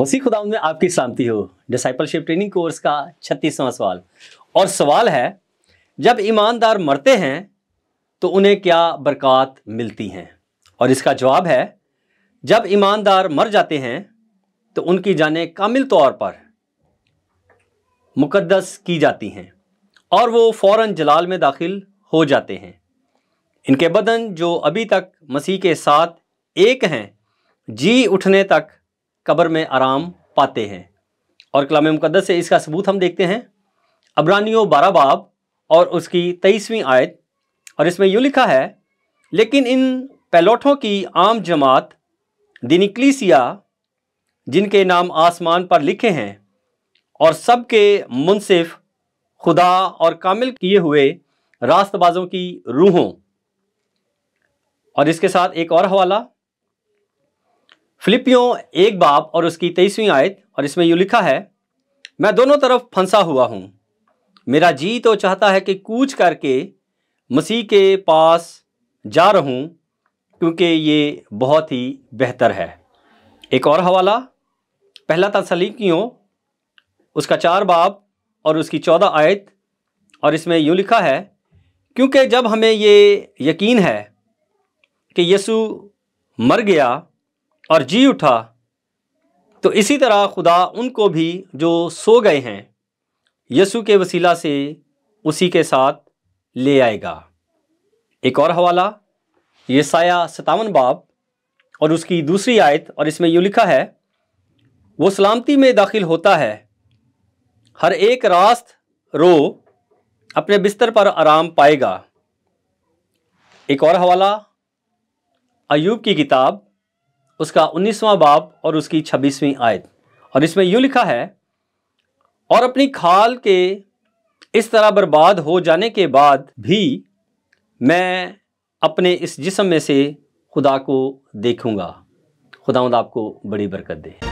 मसीह खुदा में आपकी शांति हो डिसाइपलशिप ट्रेनिंग कोर्स का छत्तीसवां सवाल और सवाल है जब ईमानदार मरते हैं तो उन्हें क्या बरक़ात मिलती हैं और इसका जवाब है जब ईमानदार मर जाते हैं तो उनकी जानें कामिल तौर पर मुकद्दस की जाती हैं और वो फ़ौर जलाल में दाखिल हो जाते हैं इनके बदन जो अभी तक मसीह के साथ एक हैं जी उठने तक कब्र में आराम पाते हैं और कलाम मुकदस से इसका सबूत हम देखते हैं अबरानियो बारा बाब और उसकी तेईसवीं आयत और इसमें यूँ लिखा है लेकिन इन पैलोटों की आम जमात दिनिकलीसिया जिनके नाम आसमान पर लिखे हैं और सब के मुनसिफ खुदा और कामिल किए हुए रास्तबाजों की रूहों और इसके साथ एक और हवाला फिलिपियों एक बाप और उसकी तेईसवीं आयत और इसमें यूँ लिखा है मैं दोनों तरफ फंसा हुआ हूँ मेरा जी तो चाहता है कि कूच करके मसीह के पास जा रहूँ क्योंकि ये बहुत ही बेहतर है एक और हवाला पहला सलीकियों उसका चार बाप और उसकी चौदह आयत और इसमें यूँ लिखा है क्योंकि जब हमें ये यकीन है कि यसु मर गया और जी उठा तो इसी तरह खुदा उनको भी जो सो गए हैं यसु के वसीला से उसी के साथ ले आएगा एक और हवाला ये साया सतावन बाब और उसकी दूसरी आयत और इसमें यूँ लिखा है वो सलामती में दाखिल होता है हर एक रास्त रो अपने बिस्तर पर आराम पाएगा एक और हवाला अयूब की किताब उसका उन्नीसवां बाब और उसकी छब्बीसवीं आयत और इसमें यूँ लिखा है और अपनी खाल के इस तरह बर्बाद हो जाने के बाद भी मैं अपने इस जिसम में से खुदा को देखूँगा खुदावंद आपको बड़ी बरकत दे